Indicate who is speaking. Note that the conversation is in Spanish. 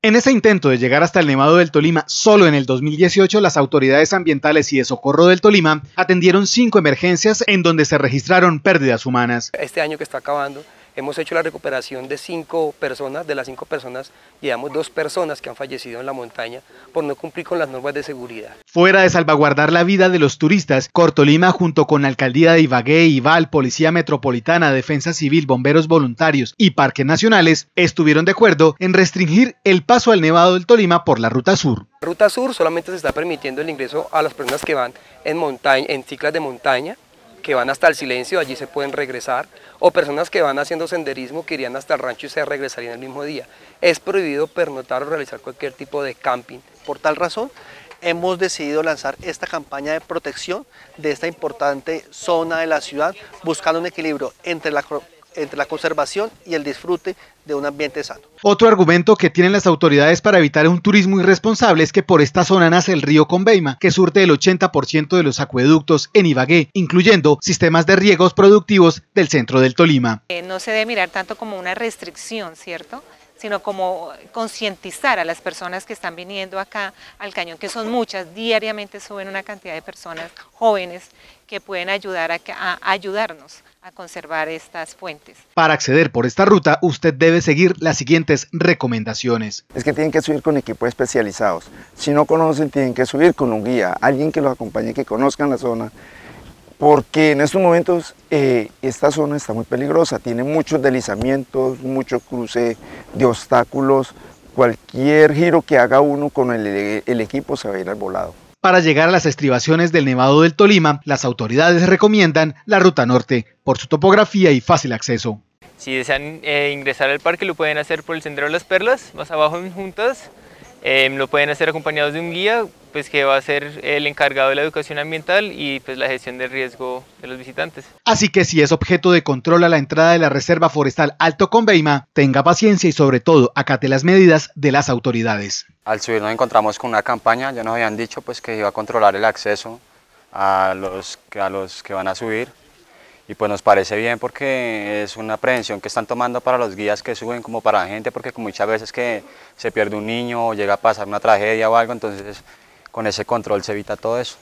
Speaker 1: En ese intento de llegar hasta el Nevado del Tolima, solo en el 2018 las autoridades ambientales y de socorro del Tolima atendieron cinco emergencias en donde se registraron pérdidas humanas.
Speaker 2: Este año que está acabando, Hemos hecho la recuperación de cinco personas, de las cinco personas llevamos dos personas que han fallecido en la montaña por no cumplir con las normas de seguridad.
Speaker 1: Fuera de salvaguardar la vida de los turistas, Cortolima junto con la Alcaldía de Ibagué, Ibal, Policía Metropolitana, Defensa Civil, Bomberos Voluntarios y Parques Nacionales estuvieron de acuerdo en restringir el paso al Nevado del Tolima por la Ruta Sur.
Speaker 2: Ruta Sur solamente se está permitiendo el ingreso a las personas que van en, montaña, en ciclas de montaña, que van hasta el silencio, allí se pueden regresar, o personas que van haciendo senderismo que irían hasta el rancho y se regresarían el mismo día. Es prohibido pernotar o realizar cualquier tipo de camping. Por tal razón, hemos decidido lanzar esta campaña de protección de esta importante zona de la ciudad, buscando un equilibrio entre la entre la conservación y el disfrute de un ambiente sano.
Speaker 1: Otro argumento que tienen las autoridades para evitar un turismo irresponsable es que por esta zona nace el río Conveima, que surte el 80% de los acueductos en Ibagué, incluyendo sistemas de riegos productivos del centro del Tolima. Eh, no se debe mirar tanto como una restricción, ¿cierto? sino como concientizar a las personas que están viniendo acá al cañón, que son muchas, diariamente suben una cantidad de personas jóvenes que pueden ayudar a, ayudarnos a conservar estas fuentes. Para acceder por esta ruta, usted debe seguir las siguientes recomendaciones. Es que tienen que subir con equipos especializados. Si no conocen, tienen que subir con un guía, alguien que los acompañe, que conozcan la zona porque en estos momentos eh, esta zona está muy peligrosa, tiene muchos deslizamientos, mucho cruce de obstáculos, cualquier giro que haga uno con el, equipo se va a ir al volado. Para llegar a las estribaciones del Nevado del Tolima, las autoridades recomiendan la Ruta Norte por su topografía y fácil acceso.
Speaker 3: Si desean eh, ingresar al parque lo pueden hacer por el Sendero de las Perlas, más abajo en Juntas, em, lo pueden hacer acompañados de un guía pues que va a ser el encargado de la educación ambiental y pues la gestión del riesgo de los visitantes.
Speaker 1: Así que si es objeto de control a la entrada de la Reserva Forestal Alto Conveima, tenga paciencia y sobre todo acate las medidas de las autoridades.
Speaker 3: Al subir nos encontramos con una campaña, ya nos habían dicho pues que iba a controlar el acceso a los, a los que van a subir y pues nos parece bien porque es una prevención que están tomando para los guías que suben como para la gente porque muchas veces que se pierde un niño o llega a pasar una tragedia o algo, entonces con ese control se evita todo eso.